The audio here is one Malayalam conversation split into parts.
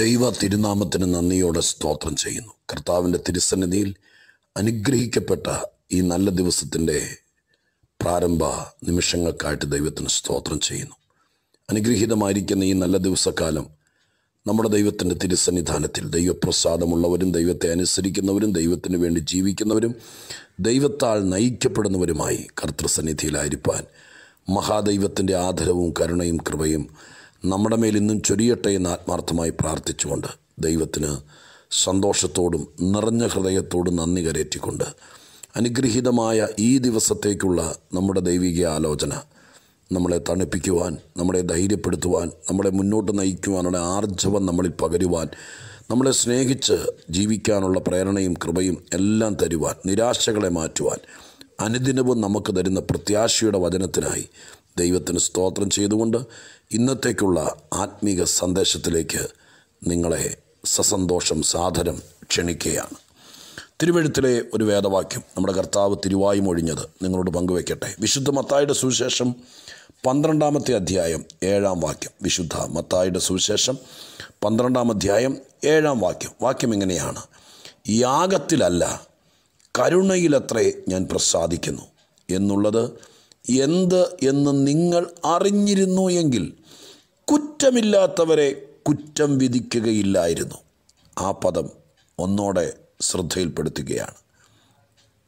ദൈവ തിരുനാമത്തിന് നന്ദിയോടെ സ്തോത്രം ചെയ്യുന്നു കർത്താവിൻ്റെ തിരുസന്നിധിയിൽ അനുഗ്രഹിക്കപ്പെട്ട ഈ നല്ല ദിവസത്തിൻ്റെ പ്രാരംഭ നിമിഷങ്ങൾക്കായിട്ട് ദൈവത്തിന് സ്തോത്രം ചെയ്യുന്നു അനുഗ്രഹീതമായിരിക്കുന്ന ഈ നല്ല ദിവസക്കാലം നമ്മുടെ ദൈവത്തിൻ്റെ തിരുസന്നിധാനത്തിൽ ദൈവപ്രസാദമുള്ളവരും ദൈവത്തെ അനുസരിക്കുന്നവരും ദൈവത്തിന് വേണ്ടി ജീവിക്കുന്നവരും ദൈവത്താൽ നയിക്കപ്പെടുന്നവരുമായി കർത്തൃസന്നിധിയിലായിരിക്കാൻ മഹാദൈവത്തിൻ്റെ ആദരവും കരുണയും കൃപയും നമ്മുടെ മേൽ ഇന്നും ചൊരിയട്ടെ എന്ന് ആത്മാർത്ഥമായി പ്രാർത്ഥിച്ചുകൊണ്ട് ദൈവത്തിന് സന്തോഷത്തോടും നിറഞ്ഞ ഹൃദയത്തോടും നന്ദി കരേറ്റിക്കൊണ്ട് അനുഗ്രഹീതമായ ഈ ദിവസത്തേക്കുള്ള നമ്മുടെ ദൈവിക ആലോചന നമ്മളെ തണുപ്പിക്കുവാൻ നമ്മളെ ധൈര്യപ്പെടുത്തുവാൻ നമ്മളെ മുന്നോട്ട് നയിക്കുവാനുള്ള ആർജവം നമ്മളിൽ പകരുവാൻ നമ്മളെ സ്നേഹിച്ച് ജീവിക്കാനുള്ള പ്രേരണയും കൃപയും എല്ലാം തരുവാൻ നിരാശകളെ മാറ്റുവാൻ അനുദിനവും നമുക്ക് തരുന്ന പ്രത്യാശയുടെ വചനത്തിനായി ദൈവത്തിന് സ്തോത്രം ചെയ്തുകൊണ്ട് ഇന്നത്തേക്കുള്ള ആത്മീക സന്ദേശത്തിലേക്ക് നിങ്ങളെ സസന്തോഷം സാധനം ക്ഷണിക്കുകയാണ് തിരുവഴുത്തിലെ ഒരു വേദവാക്യം നമ്മുടെ കർത്താവ് തിരുവായും ഒഴിഞ്ഞത് നിങ്ങളോട് പങ്കുവയ്ക്കട്ടെ വിശുദ്ധ മത്തായുടെ സുവിശേഷം പന്ത്രണ്ടാമത്തെ അധ്യായം ഏഴാം വാക്യം വിശുദ്ധ മത്തായുടെ സുവിശേഷം പന്ത്രണ്ടാം അധ്യായം ഏഴാം വാക്യം വാക്യം എങ്ങനെയാണ് യാഗത്തിലല്ല കരുണയിലത്രേ ഞാൻ പ്രസാദിക്കുന്നു എന്നുള്ളത് എന്ത് എന്ന് നിങ്ങൾ അറിഞ്ഞിരുന്നു എങ്കിൽ കുറ്റമില്ലാത്തവരെ കുറ്റം വിധിക്കുകയില്ലായിരുന്നു ആ പദം ഒന്നോടെ ശ്രദ്ധയിൽപ്പെടുത്തുകയാണ്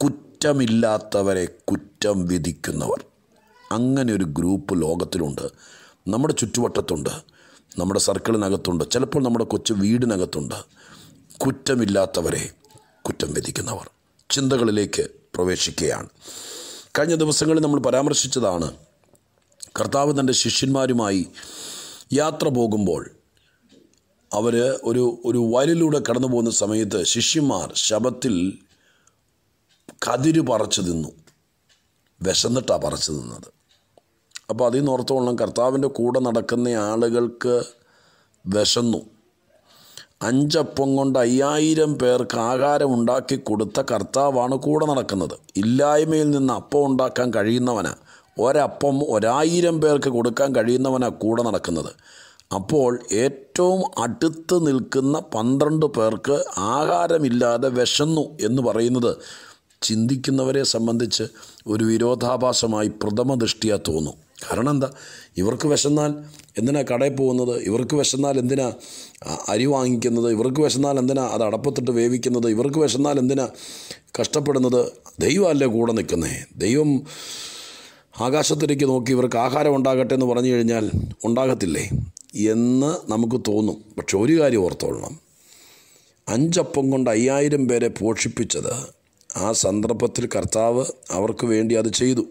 കുറ്റമില്ലാത്തവരെ കുറ്റം വിധിക്കുന്നവർ അങ്ങനെ ഒരു ഗ്രൂപ്പ് ലോകത്തിലുണ്ട് നമ്മുടെ ചുറ്റുവട്ടത്തുണ്ട് നമ്മുടെ സർക്കിളിനകത്തുണ്ട് ചിലപ്പോൾ നമ്മുടെ കൊച്ചു വീടിനകത്തുണ്ട് കുറ്റമില്ലാത്തവരെ കുറ്റം വിധിക്കുന്നവർ ചിന്തകളിലേക്ക് പ്രവേശിക്കുകയാണ് കഴിഞ്ഞ ദിവസങ്ങളിൽ നമ്മൾ പരാമർശിച്ചതാണ് കർത്താവ് തൻ്റെ ശിഷ്യന്മാരുമായി യാത്ര പോകുമ്പോൾ അവർ ഒരു ഒരു വയലിലൂടെ കടന്നു പോകുന്ന സമയത്ത് ശിഷ്യന്മാർ ശബത്തിൽ കതിര് പറിച്ചു തിന്നു വിശന്നിട്ടാണ് പറിച്ചു തിന്നത് അപ്പോൾ അതിൽ നിന്ന് ഓർത്തോളം കർത്താവിൻ്റെ കൂടെ നടക്കുന്ന ആളുകൾക്ക് വിശന്നു അഞ്ചപ്പം കൊണ്ട് അയ്യായിരം പേർക്ക് ആഹാരം ഉണ്ടാക്കി കൊടുത്ത കർത്താവാണ് കൂടെ നടക്കുന്നത് ഇല്ലായ്മയിൽ നിന്ന് അപ്പം ഉണ്ടാക്കാൻ കഴിയുന്നവന് ഒരപ്പം ഒരായിരം പേർക്ക് കൊടുക്കാൻ കഴിയുന്നവന കൂടെ നടക്കുന്നത് അപ്പോൾ ഏറ്റവും അടുത്ത് നിൽക്കുന്ന പന്ത്രണ്ട് പേർക്ക് ആഹാരമില്ലാതെ വിശന്നു എന്ന് പറയുന്നത് ചിന്തിക്കുന്നവരെ സംബന്ധിച്ച് ഒരു വിരോധാഭാസമായി പ്രഥമ ദൃഷ്ടിയാ തോന്നും കാരണം എന്താ ഇവർക്ക് വിശന്നാൽ എന്തിനാ കടയിൽ പോകുന്നത് ഇവർക്ക് വിശന്നാൽ എന്തിനാ അരി വാങ്ങിക്കുന്നത് ഇവർക്ക് വിശന്നാൽ എന്തിനാ അത് അടപ്പത്തിട്ട് വേവിക്കുന്നത് ഇവർക്ക് വിശന്നാൽ എന്തിനാ കഷ്ടപ്പെടുന്നത് ദൈവമല്ലേ കൂടെ നിൽക്കുന്നേ ദൈവം ആകാശത്തിലേക്ക് നോക്കി ഇവർക്ക് ആഹാരം ഉണ്ടാകട്ടെ എന്ന് പറഞ്ഞു കഴിഞ്ഞാൽ ഉണ്ടാകത്തില്ലേ എന്ന് നമുക്ക് തോന്നും പക്ഷെ ഒരു കാര്യം ഓർത്തോളണം അഞ്ചപ്പം കൊണ്ട് അയ്യായിരം പേരെ പോഷിപ്പിച്ചത് ആ സന്ദർഭത്തിൽ കർത്താവ് അവർക്ക് വേണ്ടി അത് ചെയ്തു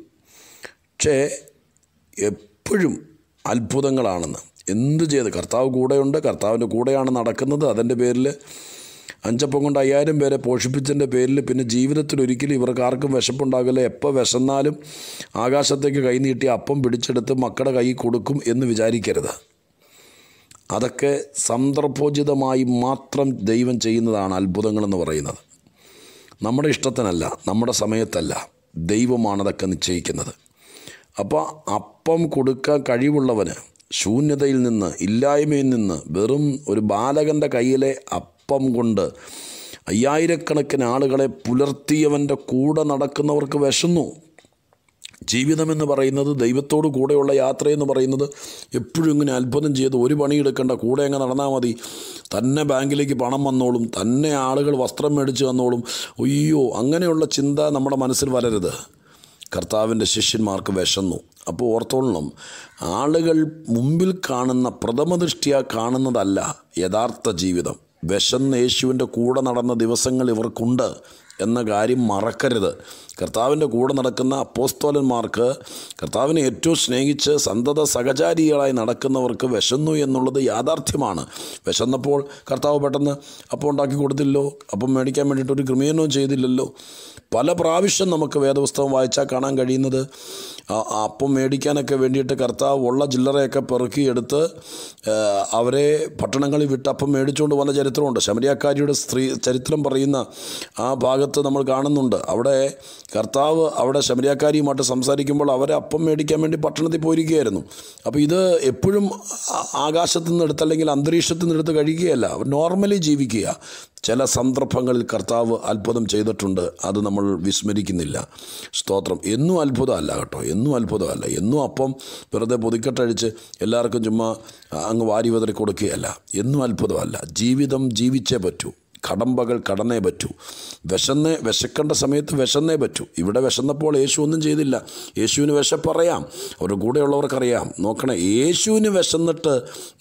പക്ഷേ എപ്പോഴും അത്ഭുതങ്ങളാണെന്ന് എന്ത് ചെയ്ത് കർത്താവ് കൂടെയുണ്ട് കർത്താവിൻ്റെ കൂടെയാണ് നടക്കുന്നത് അതിൻ്റെ പേരിൽ അഞ്ചപ്പം കൊണ്ട് അയ്യായിരം പേരെ പോഷിപ്പിച്ചതിൻ്റെ പേരിൽ പിന്നെ ജീവിതത്തിൽ ഒരിക്കലും ഇവർക്ക് ആർക്കും വിശപ്പുണ്ടാകില്ല എപ്പോൾ വിശന്നാലും ആകാശത്തേക്ക് കൈ നീട്ടി അപ്പം പിടിച്ചെടുത്ത് മക്കളുടെ കൈ കൊടുക്കും എന്ന് വിചാരിക്കരുത് അതൊക്കെ സന്ദർഭോചിതമായി മാത്രം ദൈവം ചെയ്യുന്നതാണ് അത്ഭുതങ്ങളെന്ന് പറയുന്നത് നമ്മുടെ ഇഷ്ടത്തിനല്ല നമ്മുടെ സമയത്തല്ല ദൈവമാണതൊക്കെ നിശ്ചയിക്കുന്നത് അപ്പോൾ അപ്പം കൊടുക്കാൻ കഴിവുള്ളവന് ശൂന്യതയിൽ നിന്ന് ഇല്ലായ്മയിൽ നിന്ന് വെറും ഒരു ബാലകൻ്റെ കയ്യിലെ അപ്പം കൊണ്ട് അയ്യായിരക്കണക്കിന് ആളുകളെ പുലർത്തിയവൻ്റെ കൂടെ നടക്കുന്നവർക്ക് വിശന്നു ജീവിതമെന്ന് പറയുന്നത് ദൈവത്തോട് കൂടെയുള്ള യാത്രയെന്ന് പറയുന്നത് എപ്പോഴും ഇങ്ങനെ അത്ഭുതം ചെയ്ത് ഒരു പണിയെടുക്കേണ്ട കൂടെ അങ്ങ് നടന്നാൽ മതി തന്നെ ബാങ്കിലേക്ക് പണം വന്നോളും തന്നെ ആളുകൾ വസ്ത്രം മേടിച്ച് വന്നോളും അയ്യോ അങ്ങനെയുള്ള ചിന്ത നമ്മുടെ മനസ്സിൽ വരരുത് കർത്താവിൻ്റെ ശിഷ്യന്മാർക്ക് വിശന്നു അപ്പോൾ ഓർത്തോളണം ആളുകൾ മുമ്പിൽ കാണുന്ന പ്രഥമ ദൃഷ്ടിയാ കാണുന്നതല്ല യഥാർത്ഥ ജീവിതം വിശന്ന് യേശുവിൻ്റെ കൂടെ നടന്ന ദിവസങ്ങൾ ഇവർക്കുണ്ട് എന്ന കാര്യം മറക്കരുത് കർത്താവിൻ്റെ കൂടെ നടക്കുന്ന അപ്പോസ്തോലന്മാർക്ക് കർത്താവിനെ ഏറ്റവും സ്നേഹിച്ച് സന്തത സഹചാരികളായി നടക്കുന്നവർക്ക് വിശന്നു എന്നുള്ളത് യാഥാർത്ഥ്യമാണ് വിശന്നപ്പോൾ കർത്താവ് പെട്ടെന്ന് അപ്പം ഉണ്ടാക്കി കൊടുത്തില്ലല്ലോ അപ്പം മേടിക്കാൻ വേണ്ടിയിട്ട് ഒരു ക്രമീകരണവും ചെയ്തില്ലല്ലോ പല പ്രാവശ്യം നമുക്ക് വേദപുസ്തകം വായിച്ചാൽ കാണാൻ കഴിയുന്നത് അപ്പം മേടിക്കാനൊക്കെ വേണ്ടിയിട്ട് കർത്താവ് ഉള്ള ചില്ലറയൊക്കെ പെറുക്കിയെടുത്ത് അവരെ പട്ടണങ്ങളിൽ വിട്ട് അപ്പം മേടിച്ചുകൊണ്ട് വന്ന ചരിത്രമുണ്ട് ശമരിയാക്കാരിയുടെ സ്ത്രീ ചരിത്രം പറയുന്ന ആ ഭാഗത്ത് നമ്മൾ കാണുന്നുണ്ട് അവിടെ കർത്താവ് അവിടെ ശമരിയാക്കാരിയുമായിട്ട് സംസാരിക്കുമ്പോൾ അവരെ അപ്പം മേടിക്കാൻ വേണ്ടി പട്ടണത്തിൽ പോയിരിക്കുകയായിരുന്നു അപ്പോൾ ഇത് എപ്പോഴും ആകാശത്തു നിന്നെടുത്ത് അല്ലെങ്കിൽ അന്തരീക്ഷത്തു നിന്നെടുത്ത് എടുത്ത് കഴിക്കുകയല്ല നോർമലി ജീവിക്കുക ചില സന്ദർഭങ്ങളിൽ കർത്താവ് അത്ഭുതം ചെയ്തിട്ടുണ്ട് അത് നമ്മൾ വിസ്മരിക്കുന്നില്ല സ്തോത്രം എന്നും അത്ഭുതമല്ല കേട്ടോ എന്നും അത്ഭുതമല്ല എന്നും അപ്പം വെറുതെ പൊതിക്കെട്ടഴിച്ച് എല്ലാവർക്കും ചുമ്മാ അങ്ങ് വാരി വതറി കൊടുക്കുകയല്ല എന്നും അത്ഭുതമല്ല ജീവിതം ജീവിച്ചേ പറ്റൂ കടമ്പകൾ കടന്നേ പറ്റൂ വിശന്നേ വിശക്കേണ്ട സമയത്ത് വിശന്നേ പറ്റൂ ഇവിടെ വിശന്നപ്പോൾ യേശു ഒന്നും ചെയ്തില്ല യേശുവിന് വിശപ്പറയാം അവരുടെ കൂടെയുള്ളവർക്കറിയാം നോക്കണേ യേശുവിന് വിശന്നിട്ട്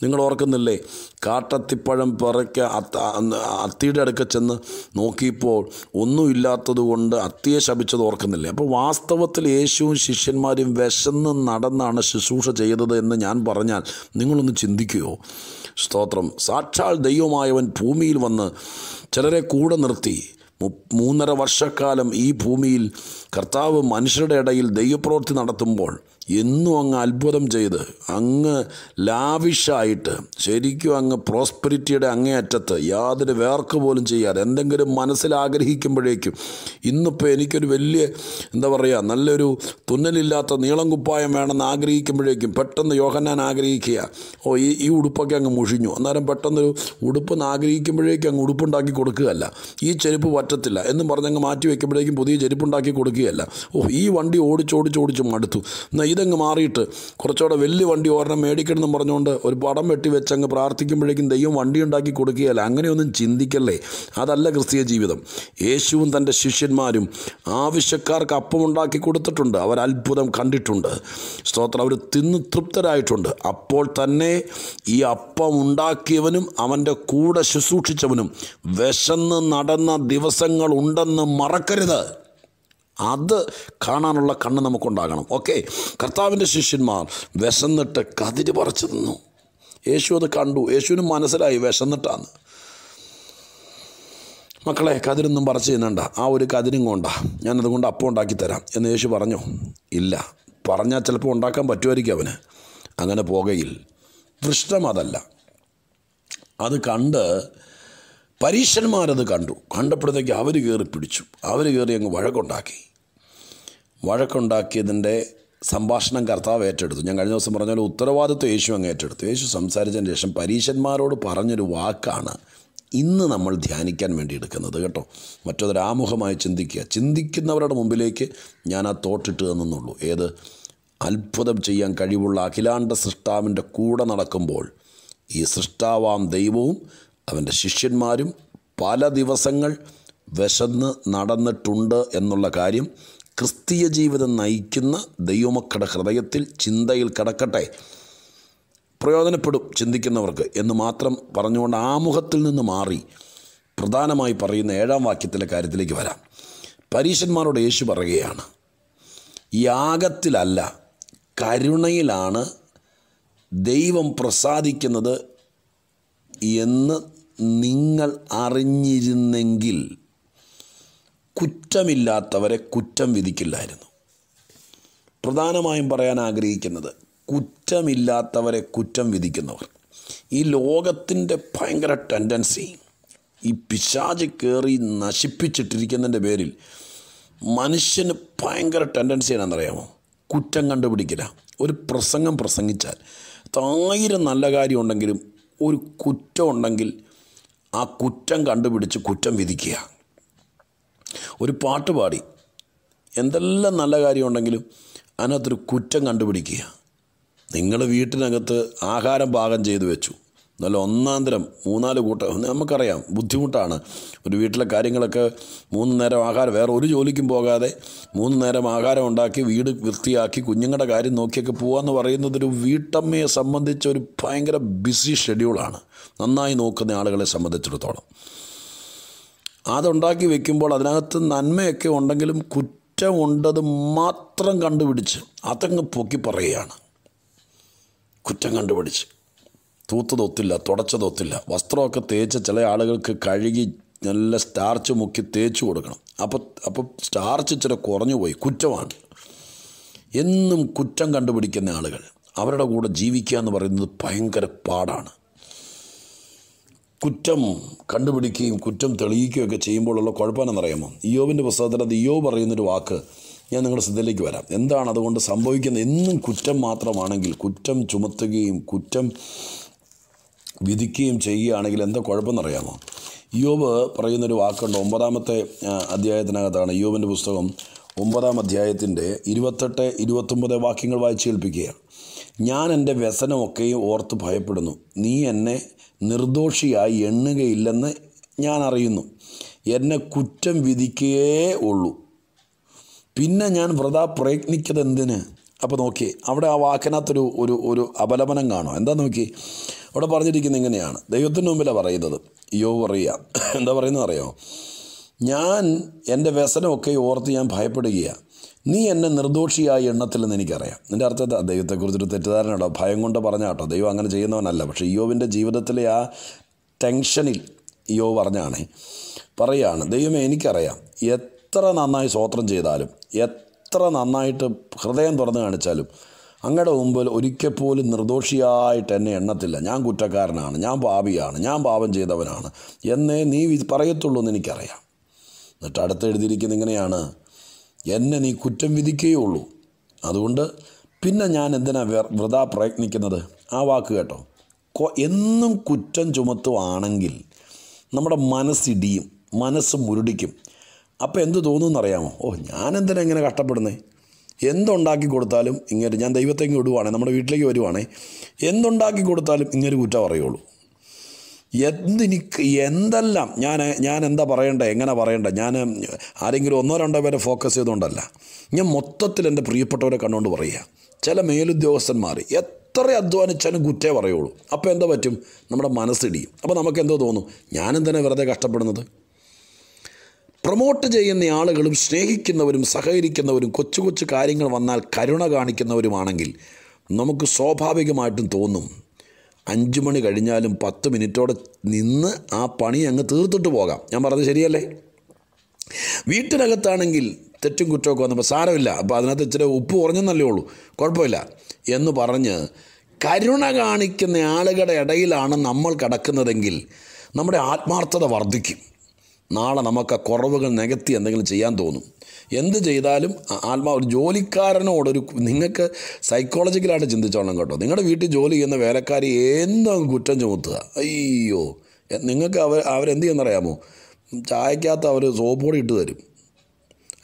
നിങ്ങൾ ഓർക്കുന്നില്ലേ കാട്ടത്തിപ്പഴം പിറയ്ക്ക അത്തിയുടെ അടുക്ക ചെന്ന് നോക്കിയപ്പോൾ ഒന്നുമില്ലാത്തത് കൊണ്ട് അത്തിയെ ശപിച്ചത് ഓർക്കുന്നില്ലേ അപ്പോൾ വാസ്തവത്തിൽ യേശുവും ശിഷ്യന്മാരും വിശന്ന് നടന്നാണ് ശുശ്രൂഷ ചെയ്തത് എന്ന് ഞാൻ പറഞ്ഞാൽ നിങ്ങളൊന്ന് ചിന്തിക്കുകയോ സ്തോത്രം സാക്ഷാൽ ദൈവമായവൻ ഭൂമിയിൽ വന്ന് ചിലരെ കൂടെ നിർത്തി മൂന്നര വർഷക്കാലം ഈ ഭൂമിയിൽ കർത്താവ് മനുഷ്യരുടെ ഇടയിൽ ദൈവപ്രവൃത്തി നടത്തുമ്പോൾ എന്നും അങ്ങ് അത്ഭുതം ചെയ്ത് അങ്ങ് ലാവിഷായിട്ട് ശരിക്കും അങ്ങ് പ്രോസ്പെരിറ്റിയുടെ അങ്ങേയറ്റത്ത് യാതൊരു വേർക്ക് പോലും ചെയ്യാതെ എന്തെങ്കിലും മനസ്സിലാഗ്രഹിക്കുമ്പോഴേക്കും ഇന്നിപ്പോൾ എനിക്കൊരു വലിയ എന്താ പറയുക നല്ലൊരു തുന്നലില്ലാത്ത നീളം കുപ്പായം വേണമെന്ന് ആഗ്രഹിക്കുമ്പോഴേക്കും പെട്ടെന്ന് യോഹന്നാൻ ആഗ്രഹിക്കുക ഓ ഈ ഈ ഉടുപ്പൊക്കെ അങ്ങ് മുഷിഞ്ഞു അന്നേരം പെട്ടെന്നൊരു ഉടുപ്പെന്ന് ആഗ്രഹിക്കുമ്പോഴേക്കും അങ്ങ് ഉടുപ്പുണ്ടാക്കി കൊടുക്കുകയല്ല ഈ ചെരുപ്പ് പറ്റത്തില്ല എന്ന് പറഞ്ഞങ്ങ് മാറ്റി വയ്ക്കുമ്പോഴേക്കും പുതിയ ചെരുപ്പുണ്ടാക്കി കൊടുക്കുകയല്ല ഓ ഈ വണ്ടി ഓടിച്ചോടിച്ചോടിച്ച് മടുത്തു എന്നാൽ ഇതങ്ങ് മാറിയിട്ട് കുറച്ചുകൂടെ വലിയ വണ്ടി ഓരോ മേടിക്കണമെന്ന് പറഞ്ഞുകൊണ്ട് ഒരു പടം വെട്ടി വെച്ചങ്ങ് പ്രാർത്ഥിക്കുമ്പോഴേക്കും ദൈവം വണ്ടി ഉണ്ടാക്കി കൊടുക്കുകയല്ല അങ്ങനെയൊന്നും ചിന്തിക്കല്ലേ അതല്ല ക്രിസ്തീയ ജീവിതം യേശുവും തൻ്റെ ശിഷ്യന്മാരും ആവശ്യക്കാർക്ക് അപ്പം ഉണ്ടാക്കി കൊടുത്തിട്ടുണ്ട് അവർ അത്ഭുതം കണ്ടിട്ടുണ്ട് സ്തോത്രം അവർ തിന്ന് തൃപ്തരായിട്ടുണ്ട് അപ്പോൾ തന്നെ ഈ അപ്പം ഉണ്ടാക്കിയവനും അവൻ്റെ കൂടെ ശുശ്രൂഷിച്ചവനും വിശന്ന് നടന്ന ദിവസങ്ങൾ ഉണ്ടെന്ന് മറക്കരുത് അത് കാണാനുള്ള കണ്ണ് നമുക്കുണ്ടാകണം ഓക്കെ കർത്താവിൻ്റെ ശിഷ്യന്മാർ വിശന്നിട്ട് കതിര് പറിച്ചു നിന്നു യേശു അത് കണ്ടു യേശുവിന് മനസ്സിലായി വിശന്നിട്ടാന്ന് മക്കളെ കതിരൊന്നും പറിച്ചു തിന്നണ്ട ആ ഒരു കതിരും കൊണ്ട ഞാനതുകൊണ്ട് അപ്പം ഉണ്ടാക്കി തരാം എന്ന് യേശു പറഞ്ഞു ഇല്ല പറഞ്ഞാൽ ചിലപ്പോൾ ഉണ്ടാക്കാൻ പറ്റുമായിരിക്കും അവന് അങ്ങനെ പോകയിൽ ദൃഷ്ടം അതല്ല അത് കണ്ട് പരീക്ഷന്മാരത് കണ്ടു കണ്ടപ്പോഴത്തേക്ക് അവർ കയറി പിടിച്ചു അവർ കയറി അങ്ങ് വഴക്കുണ്ടാക്കി വഴക്കുണ്ടാക്കിയതിൻ്റെ സംഭാഷണം കർത്താവ് ഏറ്റെടുത്തു ഞാൻ കഴിഞ്ഞ ദിവസം പറഞ്ഞ പോലെ ഉത്തരവാദിത്വം യേശു അങ്ങ് ഏറ്റെടുത്തു യേശു സംസാരിച്ചതിന് ശേഷം പരീശന്മാരോട് പറഞ്ഞൊരു വാക്കാണ് ഇന്ന് നമ്മൾ ധ്യാനിക്കാൻ വേണ്ടി എടുക്കുന്നത് കേട്ടോ മറ്റൊരാമുഖമായി ചിന്തിക്കുക ചിന്തിക്കുന്നവരുടെ മുമ്പിലേക്ക് ഞാൻ ആ തോട്ടിട്ട് തന്നുള്ളൂ ഏത് അത്ഭുതം ചെയ്യാൻ കഴിവുള്ള അഖിലാണ്ട സൃഷ്ടാവിൻ്റെ കൂടെ നടക്കുമ്പോൾ ഈ സൃഷ്ടാവാം ദൈവവും അവൻ്റെ ശിഷ്യന്മാരും പല ദിവസങ്ങൾ വിശന്ന് നടന്നിട്ടുണ്ട് എന്നുള്ള കാര്യം ക്രിസ്തീയ ജീവിതം നയിക്കുന്ന ദൈവമക്കളുടെ ഹൃദയത്തിൽ ചിന്തയിൽ കിടക്കട്ടെ പ്രയോജനപ്പെടും ചിന്തിക്കുന്നവർക്ക് എന്ന് മാത്രം പറഞ്ഞുകൊണ്ട് ആമുഖത്തിൽ നിന്ന് മാറി പ്രധാനമായി പറയുന്ന ഏഴാം വാക്യത്തിലെ കാര്യത്തിലേക്ക് വരാം പരീശന്മാരോട് യേശു പറയുകയാണ് യാഗത്തിലല്ല കരുണയിലാണ് ദൈവം പ്രസാദിക്കുന്നത് എന്ന് നിങ്ങൾ അറിഞ്ഞിരുന്നെങ്കിൽ കുറ്റമില്ലാത്തവരെ കുറ്റം വിധിക്കില്ലായിരുന്നു പ്രധാനമായും പറയാൻ ആഗ്രഹിക്കുന്നത് കുറ്റമില്ലാത്തവരെ കുറ്റം വിധിക്കുന്നവർ ഈ ലോകത്തിൻ്റെ ഭയങ്കര ടെൻഡൻസി ഈ പിശാജ് കയറി നശിപ്പിച്ചിട്ടിരിക്കുന്നതിൻ്റെ പേരിൽ മനുഷ്യന് ഭയങ്കര ടെൻഡൻസി എന്നറിയാമോ കുറ്റം കണ്ടുപിടിക്കില്ല ഒരു പ്രസംഗം പ്രസംഗിച്ചാൽ ആയിരം നല്ല കാര്യമുണ്ടെങ്കിലും ഒരു കുറ്റം ഉണ്ടെങ്കിൽ ആ കുറ്റം കണ്ടുപിടിച്ച് കുറ്റം വിധിക്കുക ഒരു പാട്ട് പാടി എന്തെല്ലാം നല്ല കാര്യമുണ്ടെങ്കിലും അതിനകത്തൊരു കുറ്റം കണ്ടുപിടിക്കുക നിങ്ങൾ വീട്ടിനകത്ത് ആഹാരം പാകം ചെയ്തു വെച്ചു നല്ല ഒന്നാം തരം മൂന്നാല് കൂട്ടം നമുക്കറിയാം ബുദ്ധിമുട്ടാണ് ഒരു വീട്ടിലെ കാര്യങ്ങളൊക്കെ മൂന്ന് നേരം ആഹാരം വേറെ ഒരു ജോലിക്കും പോകാതെ മൂന്ന് നേരം ആഹാരം ഉണ്ടാക്കി വീട് വൃത്തിയാക്കി കുഞ്ഞുങ്ങളുടെ കാര്യം നോക്കിയൊക്കെ പോകാമെന്ന് പറയുന്നത് ഒരു വീട്ടമ്മയെ സംബന്ധിച്ച ഒരു ഭയങ്കര ബിസി ഷെഡ്യൂളാണ് നന്നായി നോക്കുന്ന ആളുകളെ സംബന്ധിച്ചിടത്തോളം അതുണ്ടാക്കി വെക്കുമ്പോൾ അതിനകത്ത് നന്മയൊക്കെ ഉണ്ടെങ്കിലും കുറ്റമുണ്ടത് മാത്രം കണ്ടുപിടിച്ച് അതങ്ങ് പൊക്കി പറയുകയാണ് കുറ്റം കണ്ടുപിടിച്ച് തൂത്തതൊത്തില്ല തുടച്ചതൊത്തില്ല വസ്ത്രമൊക്കെ തേച്ച് ചില ആളുകൾക്ക് കഴുകി നല്ല സ്റ്റാർച്ച് മുക്കി തേച്ച് കൊടുക്കണം അപ്പോൾ അപ്പോൾ സ്റ്റാർച്ച് ചില കുറഞ്ഞു പോയി കുറ്റമാണ് എന്നും കുറ്റം കണ്ടുപിടിക്കുന്ന ആളുകൾ അവരുടെ കൂടെ ജീവിക്കുക എന്ന് പറയുന്നത് ഭയങ്കര പാടാണ് കുറ്റം കണ്ടുപിടിക്കുകയും കുറ്റം തെളിയിക്കുകയൊക്കെ ചെയ്യുമ്പോഴുള്ള കുഴപ്പമെന്നറിയാമോ ഇയോവിൻ്റെ അത് ഇയോ പറയുന്നൊരു വാക്ക് ഞാൻ നിങ്ങളുടെ ശ്രദ്ധയിലേക്ക് വരാം എന്താണ് അതുകൊണ്ട് സംഭവിക്കുന്നത് എന്നും കുറ്റം മാത്രമാണെങ്കിൽ കുറ്റം ചുമത്തുകയും കുറ്റം വിധിക്കുകയും ചെയ്യുകയാണെങ്കിൽ എന്താ കുഴപ്പമെന്നറിയാമോ യോബ് പറയുന്നൊരു വാക്കുണ്ട് ഒമ്പതാമത്തെ അധ്യായത്തിനകത്താണ് യോബിൻ്റെ പുസ്തകം ഒമ്പതാം അധ്യായത്തിൻ്റെ ഇരുപത്തെട്ട് ഇരുപത്തൊമ്പത് വാക്യങ്ങൾ വായിച്ചു കേൾപ്പിക്കുകയാണ് ഞാൻ എൻ്റെ വ്യസനമൊക്കെയും ഓർത്ത് ഭയപ്പെടുന്നു നീ എന്നെ നിർദോഷിയായി എണ്ണുകയില്ലെന്ന് ഞാൻ അറിയുന്നു എന്നെ കുറ്റം വിധിക്കുകയേ ഉള്ളൂ പിന്നെ ഞാൻ വ്രത എന്തിന് അപ്പോൾ നോക്കിയേ അവിടെ ആ വാക്കിനകത്തൊരു ഒരു ഒരു അപലപനം കാണോ എന്താ നോക്കി അവിടെ പറഞ്ഞിരിക്കുന്നത് ഇങ്ങനെയാണ് ദൈവത്തിൻ്റെ മുമ്പിലാണ് പറയുന്നത് യോ പറയുക എന്താ പറയുന്നത് അറിയാമോ ഞാൻ എൻ്റെ വ്യസനമൊക്കെ ഓർത്ത് ഞാൻ ഭയപ്പെടുകയാണ് നീ എന്നെ നിർദോഷിയായ എണ്ണത്തിലെന്ന് എനിക്കറിയാം എൻ്റെ അർത്ഥത്തിൽ ദൈവത്തെക്കുറിച്ചൊരു തെറ്റിദ്ധാരണയുണ്ടോ ഭയം കൊണ്ട് പറഞ്ഞ കേട്ടോ ദൈവം അങ്ങനെ ചെയ്യുന്നവനല്ല പക്ഷേ യോവിൻ്റെ ജീവിതത്തിലെ ആ ടെൻഷനിൽ യോ പറഞ്ഞാണേ പറയാണ് ദൈവമേ എനിക്കറിയാം എത്ര നന്നായി സ്വോത്രം ചെയ്താലും എത്ര നന്നായിട്ട് ഹൃദയം തുറന്നു കാണിച്ചാലും അങ്ങയുടെ മുമ്പിൽ ഒരിക്കൽ പോലും നിർദോഷിയായിട്ട് എന്നെ എണ്ണത്തില്ല ഞാൻ കുറ്റക്കാരനാണ് ഞാൻ പാപിയാണ് ഞാൻ പാപം ചെയ്തവനാണ് എന്നേ നീ പറയത്തുള്ളൂ എന്ന് എനിക്കറിയാം എന്നിട്ട് അടുത്ത് എഴുതിയിരിക്കുന്ന ഇങ്ങനെയാണ് എന്നെ നീ കുറ്റം വിധിക്കുകയുള്ളൂ അതുകൊണ്ട് പിന്നെ ഞാൻ എന്തിനാ വൃതാ പ്രയത്നിക്കുന്നത് ആ വാക്ക് കേട്ടോ എന്നും കുറ്റം ചുമത്തുവാണെങ്കിൽ നമ്മുടെ മനസ്സിടിയും മനസ്സ് മുരുടിക്കും അപ്പോൾ എന്ത് അറിയാമോ ഓ ഞാൻ എന്തിനാ ഇങ്ങനെ കഷ്ടപ്പെടുന്നേ എന്തുണ്ടാക്കി കൊടുത്താലും ഇങ്ങനെ ഞാൻ ദൈവത്തേക്ക് വിടുവാണേ നമ്മുടെ വീട്ടിലേക്ക് വരുവാണേ എന്തുണ്ടാക്കി കൊടുത്താലും ഇങ്ങനെ കുറ്റം അറിയുള്ളൂ എന്തിനിക്ക് എന്തെല്ലാം ഞാൻ ഞാൻ എന്താ പറയണ്ടേ എങ്ങനെ പറയണ്ടേ ഞാൻ ആരെങ്കിലും ഒന്നോ രണ്ടോ പേരെ ഫോക്കസ് ചെയ്തുകൊണ്ടല്ല ഞാൻ മൊത്തത്തിൽ എൻ്റെ പ്രിയപ്പെട്ടവരെ കണ്ടുകൊണ്ട് പറയുക ചില മേലുദ്യോഗസ്ഥന്മാർ എത്ര അധ്വാനിച്ചാലും കുറ്റേ പറയുള്ളൂ അപ്പോൾ എന്താ പറ്റും നമ്മുടെ മനസ്സിടിയും അപ്പോൾ നമുക്ക് എന്തോ തോന്നും ഞാനും തന്നെ വെറുതെ കഷ്ടപ്പെടുന്നത് പ്രൊമോട്ട് ചെയ്യുന്ന ആളുകളും സ്നേഹിക്കുന്നവരും സഹകരിക്കുന്നവരും കൊച്ചു കൊച്ചു കാര്യങ്ങൾ വന്നാൽ കരുണ കാണിക്കുന്നവരുമാണെങ്കിൽ നമുക്ക് സ്വാഭാവികമായിട്ടും തോന്നും അഞ്ച് മണി കഴിഞ്ഞാലും പത്ത് മിനിറ്റോടെ നിന്ന് ആ പണി അങ്ങ് തീർത്തിട്ട് പോകാം ഞാൻ പറഞ്ഞത് ശരിയല്ലേ വീട്ടിനകത്താണെങ്കിൽ തെറ്റും കുറ്റമൊക്കെ വന്നപ്പോൾ സാരമില്ല അപ്പോൾ അതിനകത്ത് ഇച്ചിരി ഉപ്പ് കുറഞ്ഞെന്നല്ലേ ഉള്ളൂ കുഴപ്പമില്ല എന്ന് പറഞ്ഞ് കരുണ കാണിക്കുന്ന ആളുകളുടെ ഇടയിലാണ് നമ്മൾ കിടക്കുന്നതെങ്കിൽ നമ്മുടെ ആത്മാർത്ഥത വർദ്ധിക്കും നാളെ നമുക്ക് ആ കുറവുകൾ നികത്തി എന്തെങ്കിലും ചെയ്യാൻ തോന്നും എന്ത് ചെയ്താലും ആത്മാ ഒരു ജോലിക്കാരനോടൊരു നിങ്ങൾക്ക് സൈക്കോളജിക്കലായിട്ട് ചിന്തിച്ചോളണം കേട്ടോ നിങ്ങളുടെ വീട്ടിൽ ജോലി ചെയ്യുന്ന വേലക്കാരി എന്തും കുറ്റം ചുമത്തുക അയ്യോ നിങ്ങൾക്ക് അവർ അവരെന്ത് ചെയ്യുന്നറിയാമോ ചായക്കകത്ത് അവർ സോപ്പ് പൊടി ഇട്ട് തരും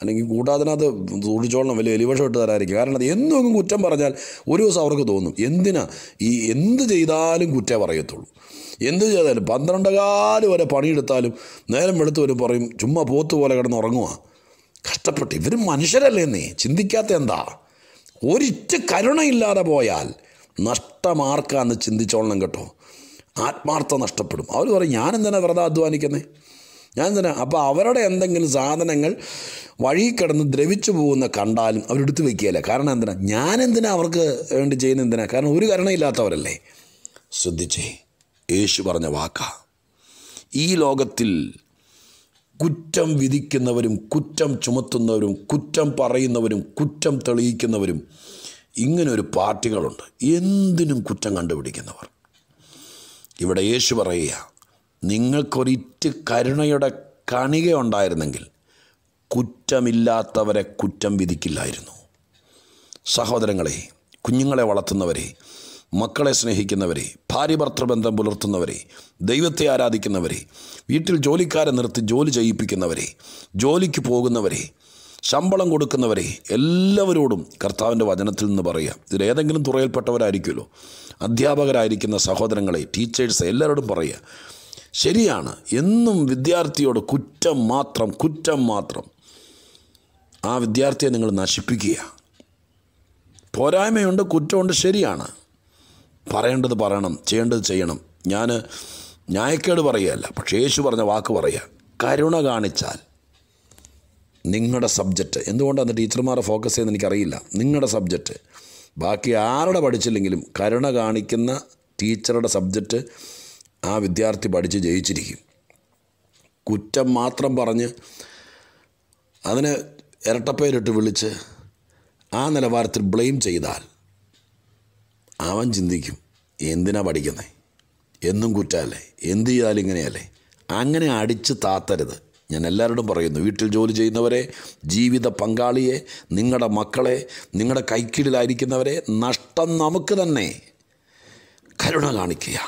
അല്ലെങ്കിൽ കൂടാതിനകത്ത് സൂക്ഷിച്ചോളണം വലിയ എലിവഷം ഇട്ട് തരായിരിക്കും കാരണം അത് എന്തും കുറ്റം പറഞ്ഞാൽ ഒരു ദിവസം അവർക്ക് തോന്നും എന്തിനാ ഈ എന്ത് ചെയ്താലും കുറ്റേ പറയത്തുള്ളൂ എന്ത് ചെയ്താലും പന്ത്രണ്ടകാല് വരെ പണിയെടുത്താലും നേരം വെളുത്ത് വരും പറയും ചുമ്മാ പോത്ത് പോലെ കിടന്ന് ഉറങ്ങുക കഷ്ടപ്പെട്ട് ഇവർ മനുഷ്യരല്ലേ നീ ചിന്തിക്കാത്ത എന്താ ഒരിറ്റ് കരുണയില്ലാതെ പോയാൽ നഷ്ടമാർക്കാന്ന് ചിന്തിച്ചോളണം കേട്ടോ ആത്മാർത്ഥം നഷ്ടപ്പെടും അവർ പറയും ഞാൻ എന്തിനാ വെറുതെ അധ്വാനിക്കുന്നത് ഞാൻ തന്നെ അപ്പോൾ അവരുടെ എന്തെങ്കിലും സാധനങ്ങൾ വഴി കിടന്ന് ദ്രവിച്ചു പോകുന്ന കണ്ടാലും അവരെടുത്ത് വെക്കുകയില്ല കാരണം എന്തിനാണ് ഞാൻ എന്തിനാ അവർക്ക് വേണ്ടി ചെയ്യുന്ന എന്തിനാണ് കാരണം ഒരു കരുണയില്ലാത്തവരല്ലേ ശ്രദ്ധിച്ചേ യേശു പറഞ്ഞ വാക്ക ഈ ലോകത്തിൽ കുറ്റം വിധിക്കുന്നവരും കുറ്റം ചുമത്തുന്നവരും കുറ്റം പറയുന്നവരും കുറ്റം തെളിയിക്കുന്നവരും ഇങ്ങനൊരു പാർട്ടികളുണ്ട് എന്തിനും കുറ്റം കണ്ടുപിടിക്കുന്നവർ ഇവിടെ യേശു പറയുക നിങ്ങൾക്കൊരിറ്റ് കരുണയുടെ കണിക ഉണ്ടായിരുന്നെങ്കിൽ കുറ്റമില്ലാത്തവരെ കുറ്റം വിധിക്കില്ലായിരുന്നു സഹോദരങ്ങളെ കുഞ്ഞുങ്ങളെ വളർത്തുന്നവരെ മക്കളെ സ്നേഹിക്കുന്നവരെ ഭാര്യ ഭർത്തൃബന്ധം പുലർത്തുന്നവരെ ദൈവത്തെ ആരാധിക്കുന്നവരെ വീട്ടിൽ ജോലിക്കാരെ നിർത്തി ജോലി ചെയ്യിപ്പിക്കുന്നവരെ ജോലിക്ക് പോകുന്നവരെ ശമ്പളം കൊടുക്കുന്നവരെ എല്ലാവരോടും കർത്താവിൻ്റെ വചനത്തിൽ നിന്ന് പറയുക ഇതിലേതെങ്കിലും തുറയിൽപ്പെട്ടവരായിരിക്കുമല്ലോ അധ്യാപകരായിരിക്കുന്ന സഹോദരങ്ങളെ ടീച്ചേഴ്സ് എല്ലാവരോടും പറയുക ശരിയാണ് എന്നും വിദ്യാർത്ഥിയോട് കുറ്റം മാത്രം കുറ്റം മാത്രം ആ വിദ്യാർത്ഥിയെ നിങ്ങൾ നശിപ്പിക്കുക പോരായ്മയുണ്ട് കുറ്റമുണ്ട് ശരിയാണ് പറയേണ്ടത് പറയണം ചെയ്യേണ്ടത് ചെയ്യണം ഞാൻ ന്യായക്കേട് പറയുകയല്ല പക്ഷേ യേശു പറഞ്ഞ വാക്ക് പറയുക കരുണ കാണിച്ചാൽ നിങ്ങളുടെ സബ്ജക്റ്റ് എന്തുകൊണ്ടാണ് ടീച്ചർമാരെ ഫോക്കസ് ചെയ്യുന്നത് എനിക്കറിയില്ല നിങ്ങളുടെ സബ്ജക്റ്റ് ബാക്കി ആരുടെ പഠിച്ചില്ലെങ്കിലും കരുണ കാണിക്കുന്ന ടീച്ചറുടെ സബ്ജക്റ്റ് ആ വിദ്യാർത്ഥി പഠിച്ച് ജയിച്ചിരിക്കും കുറ്റം മാത്രം പറഞ്ഞ് അതിനെ ഇരട്ടപ്പേരിട്ട് വിളിച്ച് ആ നിലവാരത്തിൽ ബ്ലെയിം ചെയ്താൽ അവൻ ചിന്തിക്കും എന്തിനാ പഠിക്കുന്നത് എന്നും കുറ്റമല്ലേ എന്ത് ചെയ്താലും ഇങ്ങനെയല്ലേ അങ്ങനെ അടിച്ച് താത്തരുത് ഞാൻ എല്ലാവരോടും പറയുന്നു വീട്ടിൽ ജോലി ചെയ്യുന്നവരെ ജീവിത പങ്കാളിയെ നിങ്ങളുടെ മക്കളെ നിങ്ങളുടെ കൈക്കീഴിലായിരിക്കുന്നവരെ നഷ്ടം നമുക്ക് തന്നെ കരുണ കാണിക്കുക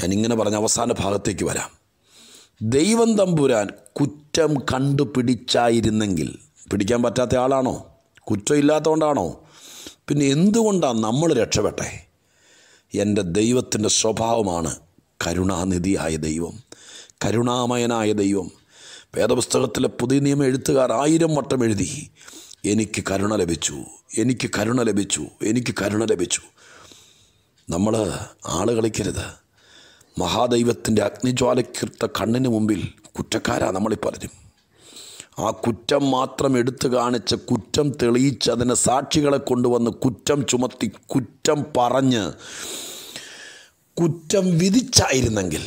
ഞാൻ ഇങ്ങനെ പറഞ്ഞ അവസാന ഭാഗത്തേക്ക് വരാം ദൈവം തമ്പുരാൻ കുറ്റം കണ്ടുപിടിച്ചായിരുന്നെങ്കിൽ പിടിക്കാൻ പറ്റാത്ത ആളാണോ കുറ്റം ഇല്ലാത്തതുകൊണ്ടാണോ പിന്നെ എന്തുകൊണ്ടാണ് നമ്മൾ രക്ഷപ്പെട്ടെ എൻ്റെ ദൈവത്തിൻ്റെ സ്വഭാവമാണ് കരുണാനിധിയായ ദൈവം കരുണാമയനായ ദൈവം വേദപുസ്തകത്തിലെ പുതിയ നിയമ എഴുത്തുകാർ ആയിരം വട്ടം എഴുതി എനിക്ക് കരുണ ലഭിച്ചു എനിക്ക് കരുണ ലഭിച്ചു എനിക്ക് കരുണ ലഭിച്ചു നമ്മൾ ആള് കളിക്കരുത് മഹാദൈവത്തിൻ്റെ അഗ്നിജ്വാലക്കീർത്ത കണ്ണിന് മുമ്പിൽ കുറ്റക്കാരാ നമ്മളി ആ കുറ്റം മാത്രം എടുത്തു കാണിച്ച് കുറ്റം തെളിയിച്ച് അതിനെ സാക്ഷികളെ കൊണ്ടുവന്ന് കുറ്റം ചുമത്തി കുറ്റം പറഞ്ഞ് കുറ്റം വിധിച്ചായിരുന്നെങ്കിൽ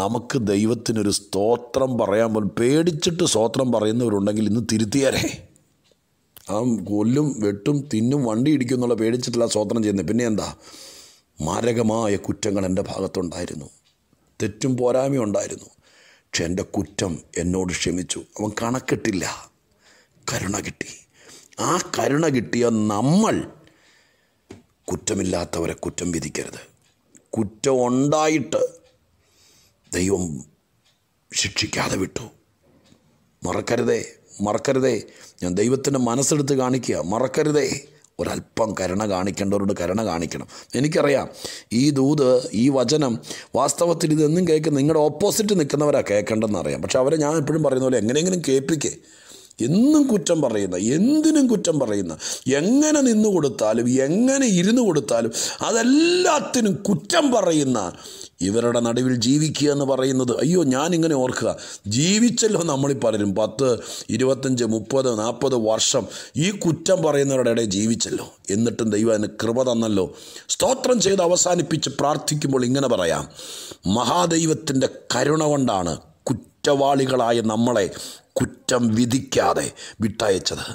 നമുക്ക് ദൈവത്തിനൊരു സ്തോത്രം പറയാൻ പോലും പേടിച്ചിട്ട് സ്തോത്രം പറയുന്നവരുണ്ടെങ്കിൽ ഇന്ന് തിരുത്തിയാരേ ആ കൊല്ലും വെട്ടും തിന്നും വണ്ടി ഇടിക്കും എന്നുള്ള പേടിച്ചിട്ടില്ല സ്തോത്രം ചെയ്യുന്നത് പിന്നെ എന്താ മാരകമായ കുറ്റങ്ങൾ എൻ്റെ ഭാഗത്തുണ്ടായിരുന്നു തെറ്റും പോരായ്മയും ഉണ്ടായിരുന്നു പക്ഷെ എൻ്റെ കുറ്റം എന്നോട് ക്ഷമിച്ചു അവൻ കണക്കിട്ടില്ല കരുണ കിട്ടി ആ കരുണ കിട്ടിയ നമ്മൾ കുറ്റമില്ലാത്തവരെ കുറ്റം വിധിക്കരുത് കുറ്റം ഉണ്ടായിട്ട് ദൈവം ശിക്ഷിക്കാതെ വിട്ടു മറക്കരുതേ മറക്കരുതേ ഞാൻ ദൈവത്തിൻ്റെ മനസ്സെടുത്ത് കാണിക്കുക മറക്കരുതേ ഒരല്പം കരുണ കാണിക്കേണ്ടവരോട് കരുണ കാണിക്കണം എനിക്കറിയാം ഈ ദൂത് ഈ വചനം വാസ്തവത്തിൽ ഇതെന്നും കേൾക്കും നിങ്ങളുടെ ഓപ്പോസിറ്റ് നിൽക്കുന്നവരാണ് കേൾക്കേണ്ടെന്ന് അറിയാം പക്ഷേ അവരെ ഞാൻ എപ്പോഴും പറയുന്ന പോലെ എങ്ങനെയെങ്കിലും കേൾപ്പിക്കേ എന്നും കുറ്റം പറയുന്ന എന്തിനും കുറ്റം പറയുന്ന എങ്ങനെ നിന്നു കൊടുത്താലും എങ്ങനെ ഇരുന്നു കൊടുത്താലും അതെല്ലാത്തിനും കുറ്റം പറയുന്ന ഇവരുടെ നടുവിൽ ജീവിക്കുക എന്ന് പറയുന്നത് അയ്യോ ഞാനിങ്ങനെ ഓർക്കുക ജീവിച്ചല്ലോ നമ്മളിൽ പലരും പത്ത് ഇരുപത്തഞ്ച് മുപ്പത് നാൽപ്പത് വർഷം ഈ കുറ്റം പറയുന്നവരുടെ ഇടയിൽ ജീവിച്ചല്ലോ എന്നിട്ടും ദൈവം അതിന് കൃപ തന്നല്ലോ സ്തോത്രം ചെയ്ത് അവസാനിപ്പിച്ച് പ്രാർത്ഥിക്കുമ്പോൾ ഇങ്ങനെ പറയാം മഹാദൈവത്തിൻ്റെ കരുണ കൊണ്ടാണ് കുറ്റവാളികളായ നമ്മളെ കുറ്റം വിധിക്കാതെ വിട്ടയച്ചത്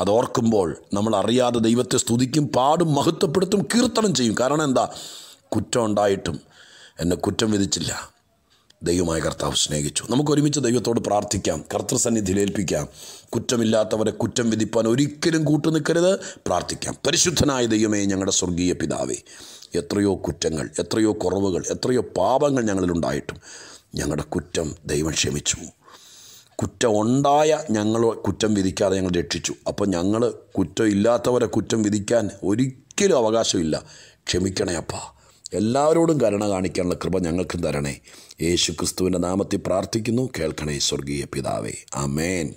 അതോർക്കുമ്പോൾ നമ്മൾ അറിയാതെ ദൈവത്തെ സ്തുതിക്കും പാടും മഹത്വപ്പെടുത്തും കീർത്തനം ചെയ്യും കാരണം എന്താ കുറ്റം ഉണ്ടായിട്ടും എന്നെ കുറ്റം വിധിച്ചില്ല ദൈവമായ കർത്താവ് സ്നേഹിച്ചു നമുക്ക് ഒരുമിച്ച് ദൈവത്തോട് പ്രാർത്ഥിക്കാം കർത്തൃസന്നിധി ലേൽപ്പിക്കാം കുറ്റമില്ലാത്തവരെ കുറ്റം വിധിപ്പാൻ ഒരിക്കലും കൂട്ടു നിൽക്കരുത് പ്രാർത്ഥിക്കാം പരിശുദ്ധനായ ദൈവമേ ഞങ്ങളുടെ സ്വർഗീയ പിതാവേ എത്രയോ കുറ്റങ്ങൾ എത്രയോ കുറവുകൾ എത്രയോ പാപങ്ങൾ ഞങ്ങളിലുണ്ടായിട്ടും ഞങ്ങളുടെ കുറ്റം ദൈവം ക്ഷമിച്ചു കുറ്റം ഉണ്ടായ ഞങ്ങൾ കുറ്റം വിധിക്കാതെ ഞങ്ങൾ രക്ഷിച്ചു അപ്പോൾ ഞങ്ങൾ കുറ്റം ഇല്ലാത്തവരെ കുറ്റം വിധിക്കാൻ ഒരിക്കലും അവകാശമില്ല ക്ഷമിക്കണേ അപ്പാ എല്ലാവരോടും കരുണ കാണിക്കാനുള്ള കൃപ ഞങ്ങൾക്കും തരണേ യേശു ക്രിസ്തുവിൻ്റെ നാമത്തിൽ പ്രാർത്ഥിക്കുന്നു കേൾക്കണേ സ്വർഗീയ പിതാവേ അമേൻ